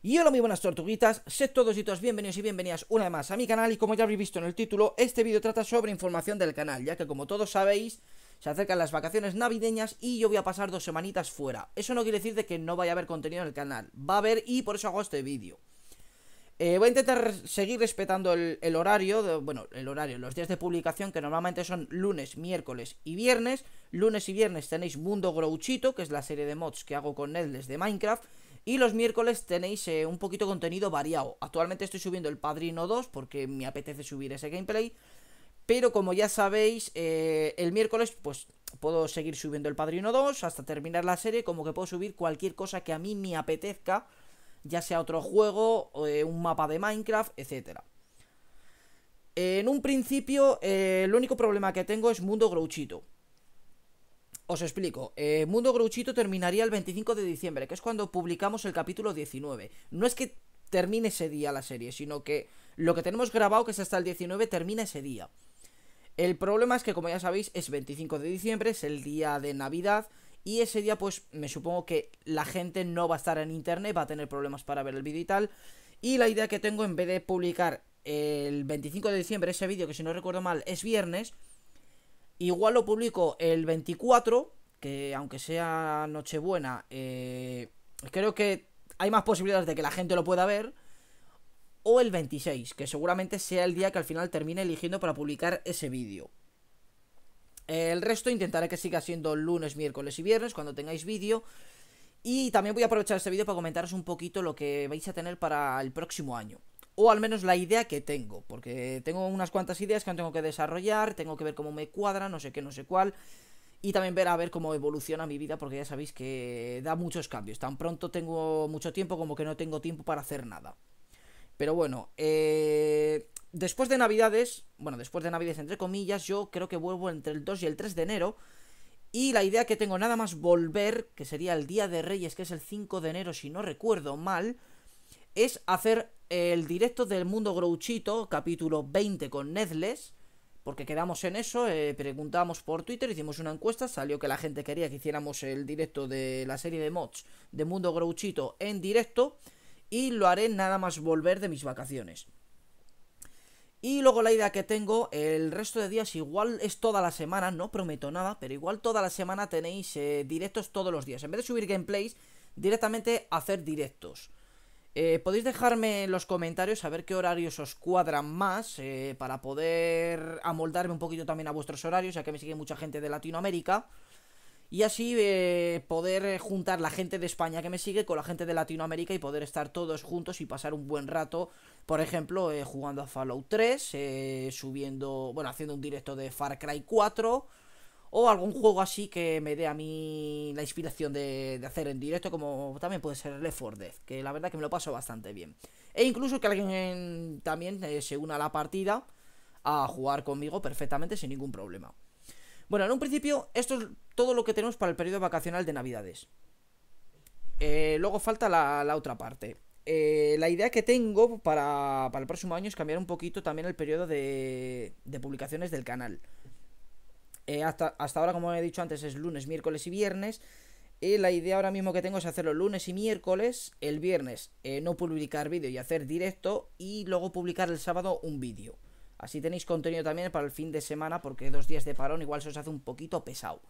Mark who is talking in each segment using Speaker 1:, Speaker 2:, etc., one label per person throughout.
Speaker 1: Y hola muy buenas tortuguitas, sed todos y todas bienvenidos y bienvenidas una vez más a mi canal y como ya habéis visto en el título, este vídeo trata sobre información del canal, ya que como todos sabéis, se acercan las vacaciones navideñas y yo voy a pasar dos semanitas fuera. Eso no quiere decir de que no vaya a haber contenido en el canal, va a haber y por eso hago este vídeo. Eh, voy a intentar seguir respetando el, horario, bueno, el horario, los días de publicación que normalmente son lunes, miércoles y viernes. Lunes y viernes tenéis Mundo Grouchito, que es la serie de mods que hago con NetLes de Minecraft y los miércoles tenéis eh, un poquito de contenido variado. Actualmente estoy subiendo El Padrino 2 porque me apetece subir ese gameplay. Pero como ya sabéis, eh, el miércoles pues puedo seguir subiendo El Padrino 2 hasta terminar la serie, como que puedo subir cualquier cosa que a mí me apetezca, ya sea otro juego, eh, un mapa de Minecraft, etc. En un principio, el único problema que tengo es Mundo Grouchito. Os explico, eh, Mundo Grouchito terminaría el 25 de diciembre, que es cuando publicamos el capítulo 19. No es que termine ese día la serie, sino que lo que tenemos grabado, que es hasta el 19, termina ese día. El problema es que, como ya sabéis, es 25 de diciembre, es el día de Navidad, y ese día, pues, me supongo que la gente no va a estar en internet, va a tener problemas para ver el vídeo y tal. Y la idea que tengo, en vez de publicar el 25 de diciembre ese vídeo, que si no recuerdo mal es viernes, Igual lo publico el 24, que aunque sea Nochebuena, eh, creo que hay más posibilidades de que la gente lo pueda ver. O el 26, que seguramente sea el día que al final termine eligiendo para publicar ese vídeo. El resto intentaré que siga siendo lunes, miércoles y viernes cuando tengáis vídeo. Y también voy a aprovechar este vídeo para comentaros un poquito lo que vais a tener para el próximo año o al menos la idea que tengo, porque tengo unas cuantas ideas que tengo que desarrollar, tengo que ver cómo me cuadra, no sé qué, no sé cuál, y también ver a ver cómo evoluciona mi vida, porque ya sabéis que da muchos cambios, tan pronto tengo mucho tiempo como que no tengo tiempo para hacer nada. Pero bueno, eh, después de Navidades, bueno, después de Navidades entre comillas, yo creo que vuelvo entre el 2 y el 3 de enero. Y la idea que tengo nada más volver, que sería el Día de Reyes, que es el 5 de enero si no recuerdo mal, es hacer el directo del mundo grouchito, capítulo 20 con nedles porque quedamos en eso, eh, preguntamos por Twitter, hicimos una encuesta, salió que la gente quería que hiciéramos el directo de la serie de mods de Mundo Grouchito en directo, y lo haré nada más volver de mis vacaciones. Y luego la idea que tengo, el resto de días igual es toda la semana, no prometo nada, pero igual toda la semana tenéis eh, directos todos los días. En vez de subir gameplays, directamente hacer directos. Eh, podéis dejarme en los comentarios a ver qué horarios os cuadran más eh, para poder amoldarme un poquito también a vuestros horarios, ya que me sigue mucha gente de Latinoamérica. Y así eh, poder juntar la gente de España que me sigue con la gente de Latinoamérica y poder estar todos juntos y pasar un buen rato, por ejemplo, jugando a Fallout 3, subiendo, bueno, haciendo un directo de Far Cry 4 o algún juego así que me dé a mí la inspiración de, hacer en directo, como también puede ser Left 4 Dead, que la verdad que me lo paso bastante bien. E incluso que alguien también eh, se una a la partida a jugar conmigo perfectamente sin ningún problema. Bueno, en un principio esto es todo lo que tenemos para el periodo vacacional de Navidades. Eh, luego falta la, otra parte. Eh, la idea que tengo para, para, el próximo año es cambiar un poquito también el periodo de, de publicaciones del canal. Eh, hasta, ahora, como he dicho antes, es lunes, miércoles y viernes. Eh, la idea ahora mismo que tengo es hacerlo lunes y miércoles, el viernes eh, no publicar vídeo y hacer directo y luego publicar el sábado un vídeo. Así tenéis contenido también para el fin de semana porque dos días de parón igual se os hace un poquito pesado.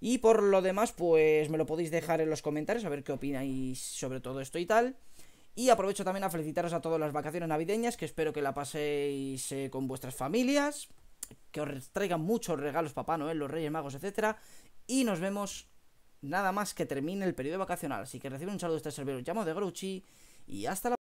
Speaker 1: Y por lo demás, pues me lo podéis dejar en los comentarios a ver qué opináis sobre todo esto y tal. Y aprovecho también a felicitaros a todas las vacaciones navideñas, que espero que la paséis con vuestras familias que os traigan muchos regalos Papá Noel, los Reyes Magos, etcétera. Y nos vemos nada más que termine el periodo vacacional. Así que recibe un saludo de este servidor, llamo de Grouchy y hasta la